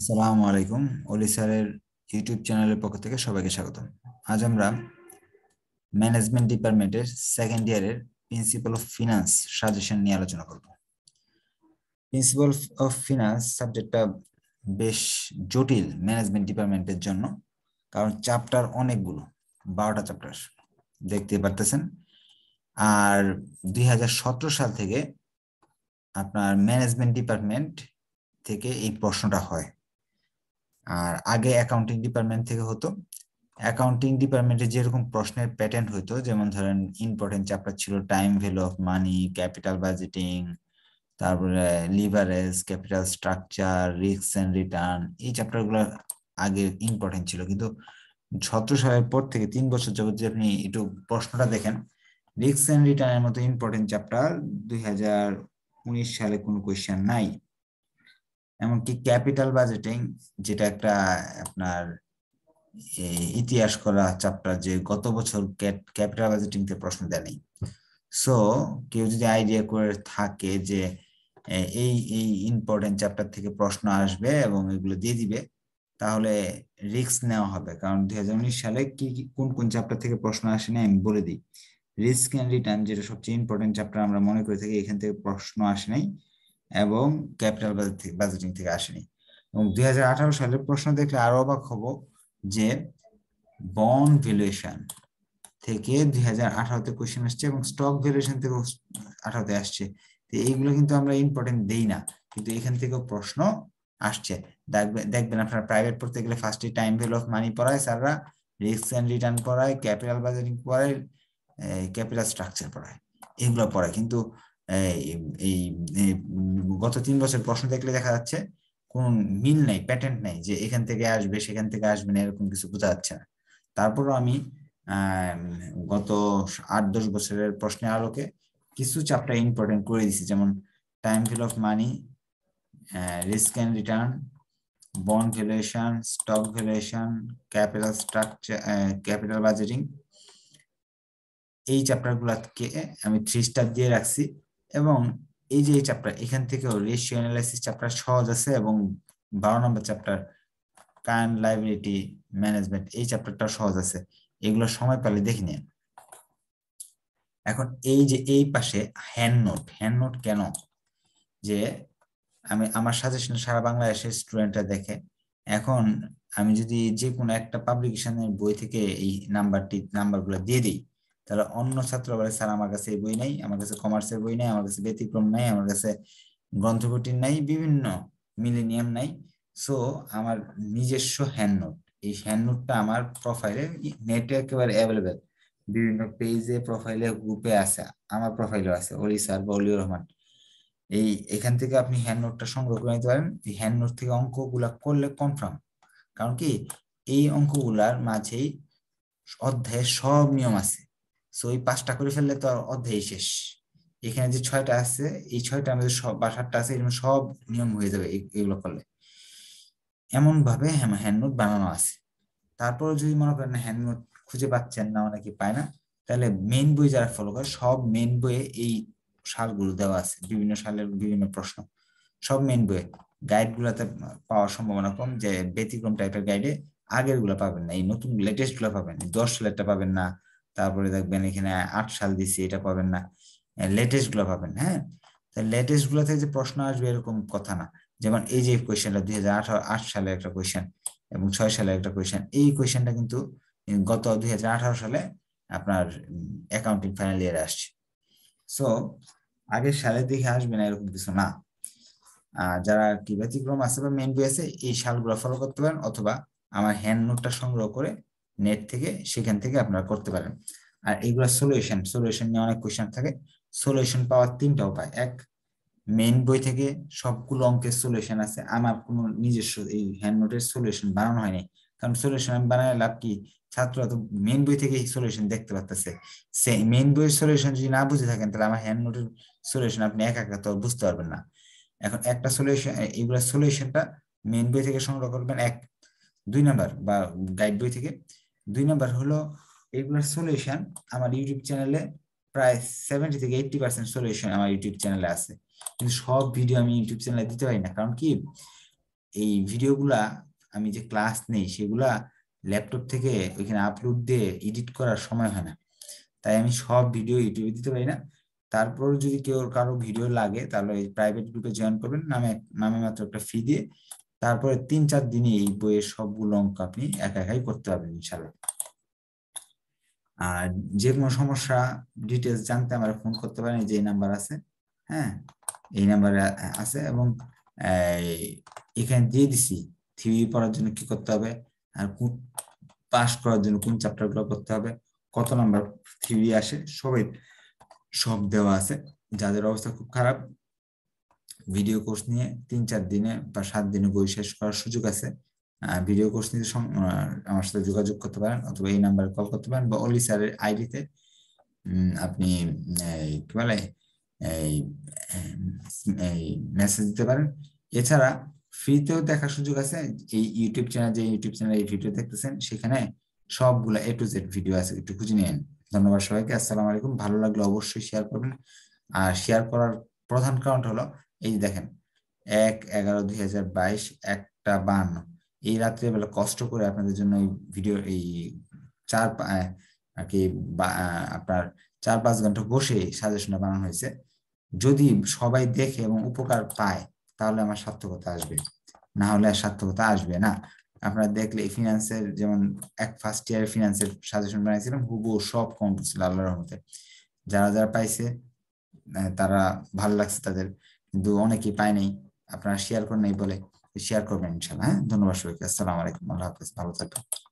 আসসালামু আলাইকুম অলি স্যারের ইউটিউব চ্যানেলের পক্ষ থেকে সবাইকে স্বাগত আজ আমরা ম্যানেজমেন্ট ডিপার্টমেন্টের সেকেন্ড ইয়ারের প্রিন্সিপাল অফ ফিনান্স সাজেশন নিয়ে আলোচনা করব প্রিন্সিপাল অফ ফিনান্স সাবজেক্টটা বেশ জটিল ম্যানেজমেন্ট ডিপার্টমেন্টের জন্য কারণ চ্যাপ্টার অনেকগুলো বারোটা চ্যাপ্টার দেখতে পারতেছেন আর দুই সাল থেকে আপনার ম্যানেজমেন্ট ডিপার্টমেন্ট থেকে এই প্রশ্নটা হয় আর আগে অ্যাকাউন্টিং ডিপার্টমেন্ট থেকে হতো অ্যাকাউন্টিং ডিপার্টমেন্টে যেরকম প্রশ্নের প্যাটার্ন হতো যেমন ধরেন ইম্পর্টেন্ট চ্যাপ্টার ছিল time value of money capital budgeting তারপরে leverage capital structure risk and return এই চ্যাপ্টারগুলো আগে ইম্পর্টেন্ট ছিল কিন্তু ছত্র সালের পর থেকে তিন বছর যাবত যে আপনি একটু প্রশ্নটা দেখেন রিস্ক অ্যান্ড রিটার্নের মতো ইম্পর্টেন্ট চ্যাপ্টার দুই হাজার উনিশ সালে কোনো কোয়েশ্চেন নাই এমনকি ক্যাপিটাল বাজেটিং যেটা একটা আপনার ইতিহাস করা চ্যাপ্টার যে গত বছর ক্যাপিটাল বাজেটিং তে প্রশ্ন দেয়নি সো কেউ যদি আইডিয়া করে থাকে যে এই এই ইম্পর্টেন্ট চ্যাপ্টার থেকে প্রশ্ন আসবে এবং এগুলো দিয়ে দিবে তাহলে রিস্ক নেওয়া হবে কারণ দুই সালে কি কোন কোন চ্যাপ্টার থেকে প্রশ্ন আসে না আমি বলে দিই রিস্ক অ্যান্ড রিটার্ন যেটা সবচেয়ে ইম্পর্টেন্ট চ্যাপ্টার আমরা মনে করে থাকি এখান থেকে প্রশ্ন আসে নাই এবং ক্যাপিটাল বাজেটিং থেকে আসেনি এবং দুই সালের প্রশ্ন দেখলে আরো অবাক হব যে বন্ড ভ্যালুয়েশন থেকে দুই হাজার আঠারোতে কোশ্চেন আসছে এবং স্টক ভ্যালুয়েশন থেকে আঠারোতে আসছে তো এইগুলো কিন্তু আমরা ইম্পর্টেন্ট দেই না কিন্তু এখান থেকেও প্রশ্ন আসছে দেখবেন আপনারা প্রাইভেট পড়তে গেলে ফার্স্টে টাইম ভ্যালু অফ মানি পড়ায় স্যাররা রিস্ক অ্যান্ড রিটার্ন পড়ায় ক্যাপিটাল বাজেটিং পড়ায় ক্যাপিটাল স্ট্রাকচার পড়ায় এগুলো পড়ায় কিন্তু এই গত তিন বছর প্রশ্ন দেখলে দেখা যাচ্ছে কোন মিল নাই প্যাটেন্ট নাই যে এখান থেকে আসবে সেখান থেকে আসবে না এরকম কিছু বোঝা যাচ্ছে না তারপরও আমি গত আট দশ বছরের প্রশ্নের আলোকে কিছু চ্যাপ্টার ইম্পর্টেন্ট করে দিছি যেমন time value of money risk and return bond valuation stock valuation capital structure capital budgeting এই চাপ্টারগুলোকে আমি থ্রি স্টার দিয়ে রাখছি এবং এই যে এই চ্যাপ্টার এখান থেকেও রেশিও অ্যানালাইসিস চ্যাপ্টার সহজ আছে এবং বারো নম্বর চ্যাপ্টার কারেন্ট লাইবিলিটি ম্যানেজমেন্ট এই চ্যাপ্টারটা সহজ আছে এগুলো সময় পেলে দেখে নিন এখন এই যে এই পাশে হ্যান্ড নোট হ্যান্ড নোট কেন যে আমি আমার সাজেশন সারা এসে স্টুডেন্টরা দেখে এখন আমি যদি যে কোনো একটা পাবলিকেশনের বই থেকে এই নাম্বারটি নাম্বারগুলো দিয়ে দিই তারা অন্য ছাত্র বলে স্যার আমার কাছে এই বই নাই আমার কাছে কমার্সের বই নাই আমার কাছে ব্যতিক্রম নাই আমার কাছে গ্রন্থপুটি নাই বিভিন্ন মিলেনিয়াম নাই সো আমার নিজস্ব হ্যান্ড নোট এই হ্যান্ড নোটটা আমার প্রোফাইলে নেটে একেবারে অ্যাভেলেবেল বিভিন্ন পেজে প্রোফাইলে গ্রুপে আছে আমার প্রোফাইলেও আছে অলি স্যার বা অলিউর রহমান এই এখান থেকে আপনি হ্যান্ড নোটটা সংগ্রহ করে নিতে পারেন এই হ্যান্ড নোট থেকে অঙ্কগুলা করলে কনফার্ম কারণ কি এই অঙ্কগুলার মাঝেই অধ্যায়ে সব নিয়ম আছে সো ওই পাঁচটা করে ফেললে তো অধ্যায় শেষ এখানে যে ছয়টা আছে এই ছয়টা আমাদের সব বা সাতটা আছে এরকম সব নিয়ম হয়ে যাবে এগুলো করলে এমন ভাবে হ্যান্ড নোট বানানো আছে তারপর যদি মনে করেন হ্যান্ড নোট খুঁজে পাচ্ছেন না অনেকে পায় না তাহলে মেন বই যারা ফলো করে সব মেন বইয়ে এই সালগুলো দেওয়া আছে বিভিন্ন সালের বিভিন্ন প্রশ্ন সব মেন বইয়ে গাইড গুলাতে পাওয়ার সম্ভাবনা কম যে ব্যতিক্রম টাইপের গাইডে আগের গুলা পাবেন না এই নতুন লেটেস্ট গুলা পাবেন দশ সালেরটা পাবেন না তারপরে দেখবেন এখানে আট সাল দিছি এটা পাবেন না লেটেস্ট হ্যাঁ, গুলো পাবেন হ্যাঁ লেটেস্ট গুলো থেকে যে প্রশ্ন আসবে এরকম কথা না যেমন এই যে কোয়েশনটা দুই হাজার সালে একটা কোয়েশন এবং ছয় সালে একটা কোয়েশন এই কোয়েশনটা কিন্তু গত দুই সালে আপনার অ্যাকাউন্টিং ফাইনাল ইয়ারে আসছে সো আগের সালের দিকে আসবে না এরকম কিছু না যারা কি ব্যতিক্রম আছে বা মেন বই আছে এই সালগুলো ফলো করতে পারেন অথবা আমার হ্যান্ড নোটটা সংগ্রহ করে নেট থেকে সেখান থেকে আপনারা করতে পারেন আর এইগুলা সলিউশন সলিউশন নিয়ে অনেক কোশ্চেন থাকে সলিউশন পাওয়ার তিনটা উপায় এক মেইন বই থেকে সবগুলো অঙ্কের সলিউশন আছে আমার কোনো নিজস্ব এই হ্যান্ড নোটের সলিউশন বানানো হয়নি কারণ সলিউশন আমি বানাই লাভ কি ছাত্ররা তো মেইন বই থেকে সলিউশন দেখতে পারতেছে সেই মেইন বইয়ের সলিউশন যদি না বুঝে থাকেন তাহলে আমার হ্যান্ড নোটের সলিউশন আপনি একা একা তো বুঝতে পারবেন না এখন একটা সলিউশন এইগুলা সলিউশনটা মেইন বই থেকে সংগ্রহ করবেন এক দুই নাম্বার বা গাইড বই থেকে দুই নম্বর হলো এগুলোর সলিউশন আমার ইউটিউব চ্যানেলে প্রায় সেভেন্টি থেকে এইটটি পার্সেন্ট সলিউশন আমার ইউটিউব চ্যানেলে আছে কিন্তু সব ভিডিও আমি ইউটিউব চ্যানেলে দিতে পারি না কারণ কি এই ভিডিওগুলা আমি যে ক্লাস নেই সেগুলা ল্যাপটপ থেকে ওইখানে আপলোড দিয়ে এডিট করার সময় হয় না তাই আমি সব ভিডিও ইউটিউবে দিতে পারি না তারপর যদি কেউ কারো ভিডিও লাগে তাহলে প্রাইভেট গ্রুপে জয়েন করবেন নামে নামে মাত্র একটা ফি দিয়ে তারপরে তিন চার দিনে এই বইয়ের সবগুলো অঙ্ক আপনি একা একাই করতে পারবেন ইনশাল্লাহ আর যে কোনো সমস্যা ডিটেলস জানতে আমার ফোন করতে পারেন যে নাম্বার আছে হ্যাঁ এই নাম্বারে আছে এবং এখানে দিয়ে দিছি থিওরি পড়ার জন্য কি করতে হবে আর কোন পাস করার জন্য কোন চ্যাপ্টারগুলো করতে হবে কত নাম্বার থিওরি আসে সবাই সব দেওয়া আছে যাদের অবস্থা খুব খারাপ ভিডিও কোর্স নিয়ে তিন চার দিনে বা সাত দিনে বই শেষ করার সুযোগ আছে ভিডিও কোর্স নিতে আমার সাথে যোগাযোগ করতে পারেন অথবা এই নাম্বারে কল করতে পারেন বা অলি স্যারের আইডিতে আপনি কি বলে এই মেসেজ দিতে পারেন এছাড়া ফ্রিতেও দেখার সুযোগ আছে এই ইউটিউব চ্যানেল যে ইউটিউব চ্যানেল এই ভিডিও দেখতেছেন সেখানে সবগুলা এ টু জেড ভিডিও আছে একটু খুঁজে নিন ধন্যবাদ সবাইকে আসসালামু আলাইকুম ভালো লাগলে অবশ্যই শেয়ার করবেন আর শেয়ার করার প্রধান কারণ হলো এই যে দেখেন এক এগারো দুই হাজার বাইশ একটা বান্ন এই রাত্রে বেলা কষ্ট করে আপনাদের জন্য এই ভিডিও এই চার আর কি আপনার চার পাঁচ ঘন্টা বসে সাজেশনটা বানানো হয়েছে যদি সবাই দেখে এবং উপকার পায় তাহলে আমার সার্থকতা আসবে না হলে আর সার্থকতা আসবে না আপনারা দেখলে এই ফিনান্সের যেমন এক ফার্স্ট ইয়ার ফিনান্সের সাজেশন বানিয়েছিলাম হুবু সব কম ছিল আল্লাহ রহমতে যারা যারা পাইছে তারা ভাল লাগছে তাদের কিন্তু অনেকেই পায় নাই আপনারা শেয়ার করেন বলে শেয়ার করবেন ইনশাল্লাহ হ্যাঁ ধন্যবাদ সবাইকে আসসালামু আলাইকুম আল্লাহ হাফিজ ভালো থাকবেন